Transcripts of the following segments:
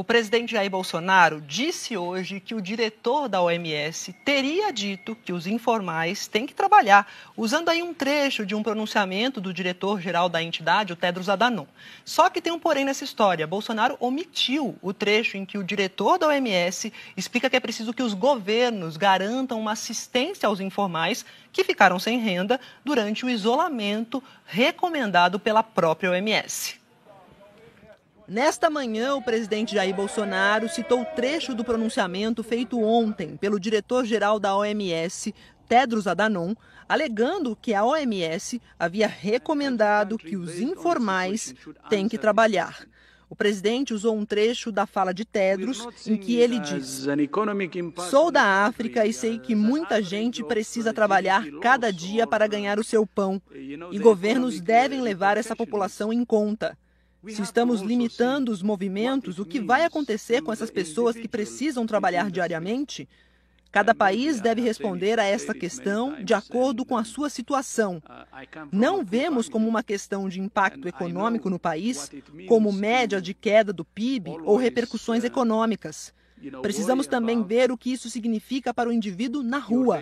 O presidente Jair Bolsonaro disse hoje que o diretor da OMS teria dito que os informais têm que trabalhar, usando aí um trecho de um pronunciamento do diretor-geral da entidade, o Tedros Adhanom. Só que tem um porém nessa história. Bolsonaro omitiu o trecho em que o diretor da OMS explica que é preciso que os governos garantam uma assistência aos informais que ficaram sem renda durante o isolamento recomendado pela própria OMS. Nesta manhã, o presidente Jair Bolsonaro citou trecho do pronunciamento feito ontem pelo diretor-geral da OMS, Tedros Adhanom, alegando que a OMS havia recomendado que os informais têm que trabalhar. O presidente usou um trecho da fala de Tedros em que ele diz: Sou da África e sei que muita gente precisa trabalhar cada dia para ganhar o seu pão, e governos devem levar essa população em conta. Se estamos limitando os movimentos, o que vai acontecer com essas pessoas que precisam trabalhar diariamente? Cada país deve responder a esta questão de acordo com a sua situação. Uh, Não vemos como uma questão de impacto econômico no país, como média de queda do PIB ou repercussões uh, econômicas. Precisamos também ver o que isso significa para o indivíduo na rua.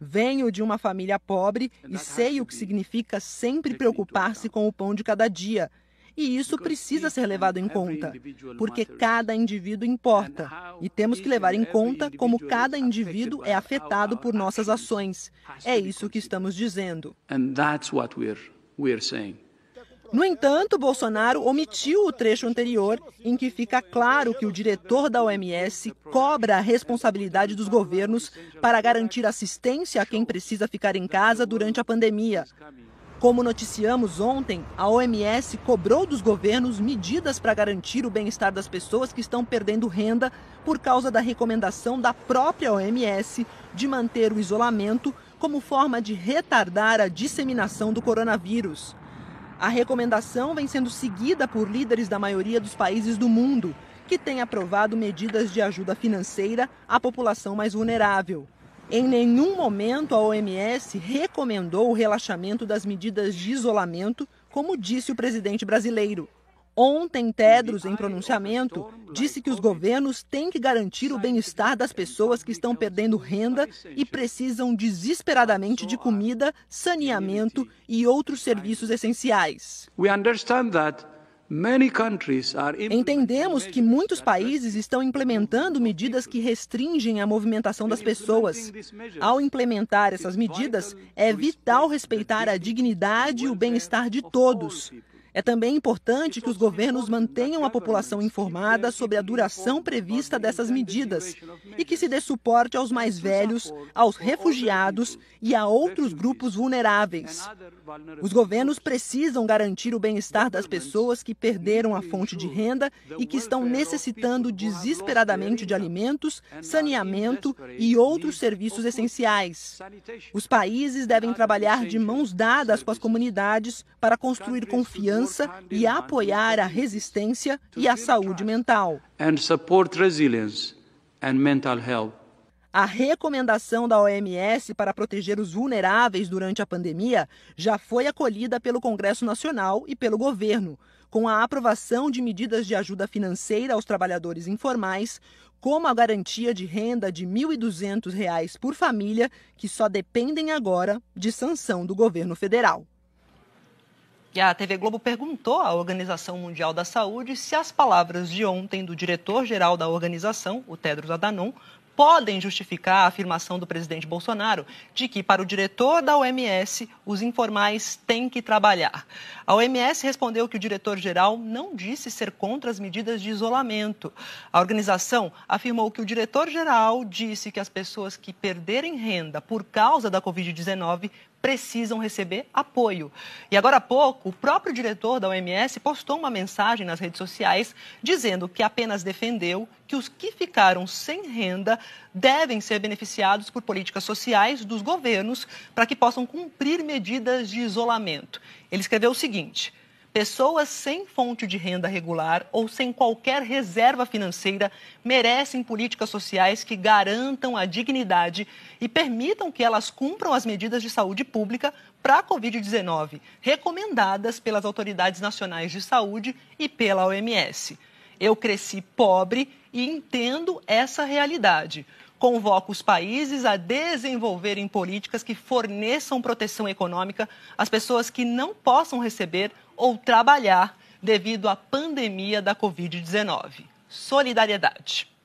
Venho de uma família pobre e sei o que significa sempre preocupar-se com o pão de cada dia. E isso precisa ser levado em conta, porque cada indivíduo importa e temos que levar em conta como cada indivíduo é afetado por nossas ações. É isso que estamos dizendo. No entanto, Bolsonaro omitiu o trecho anterior em que fica claro que o diretor da OMS cobra a responsabilidade dos governos para garantir assistência a quem precisa ficar em casa durante a pandemia. Como noticiamos ontem, a OMS cobrou dos governos medidas para garantir o bem-estar das pessoas que estão perdendo renda por causa da recomendação da própria OMS de manter o isolamento como forma de retardar a disseminação do coronavírus. A recomendação vem sendo seguida por líderes da maioria dos países do mundo, que têm aprovado medidas de ajuda financeira à população mais vulnerável. Em nenhum momento a OMS recomendou o relaxamento das medidas de isolamento, como disse o presidente brasileiro. Ontem, Tedros, em pronunciamento, disse que os governos têm que garantir o bem-estar das pessoas que estão perdendo renda e precisam desesperadamente de comida, saneamento e outros serviços essenciais. We understand that Entendemos que muitos países estão implementando medidas que restringem a movimentação das pessoas. Ao implementar essas medidas, é vital respeitar a dignidade e o bem-estar de todos. É também importante que os governos mantenham a população informada sobre a duração prevista dessas medidas e que se dê suporte aos mais velhos, aos refugiados e a outros grupos vulneráveis. Os governos precisam garantir o bem-estar das pessoas que perderam a fonte de renda e que estão necessitando desesperadamente de alimentos, saneamento e outros serviços essenciais. Os países devem trabalhar de mãos dadas com as comunidades para construir confiança segurança e apoiar a resistência e a saúde mental. A recomendação da OMS para proteger os vulneráveis durante a pandemia já foi acolhida pelo Congresso Nacional e pelo governo, com a aprovação de medidas de ajuda financeira aos trabalhadores informais, como a garantia de renda de R$ 1.200 por família, que só dependem agora de sanção do governo federal. E a TV Globo perguntou à Organização Mundial da Saúde se as palavras de ontem do diretor-geral da organização, o Tedros Adhanom, podem justificar a afirmação do presidente Bolsonaro de que, para o diretor da OMS, os informais têm que trabalhar. A OMS respondeu que o diretor-geral não disse ser contra as medidas de isolamento. A organização afirmou que o diretor-geral disse que as pessoas que perderem renda por causa da Covid-19 precisam receber apoio. E agora há pouco, o próprio diretor da OMS postou uma mensagem nas redes sociais dizendo que apenas defendeu que os que ficaram sem renda devem ser beneficiados por políticas sociais dos governos para que possam cumprir medidas de isolamento. Ele escreveu o seguinte: Pessoas sem fonte de renda regular ou sem qualquer reserva financeira merecem políticas sociais que garantam a dignidade e permitam que elas cumpram as medidas de saúde pública para a Covid-19, recomendadas pelas autoridades nacionais de saúde e pela OMS. Eu cresci pobre e entendo essa realidade convoca os países a desenvolverem políticas que forneçam proteção econômica às pessoas que não possam receber ou trabalhar devido à pandemia da Covid-19. Solidariedade.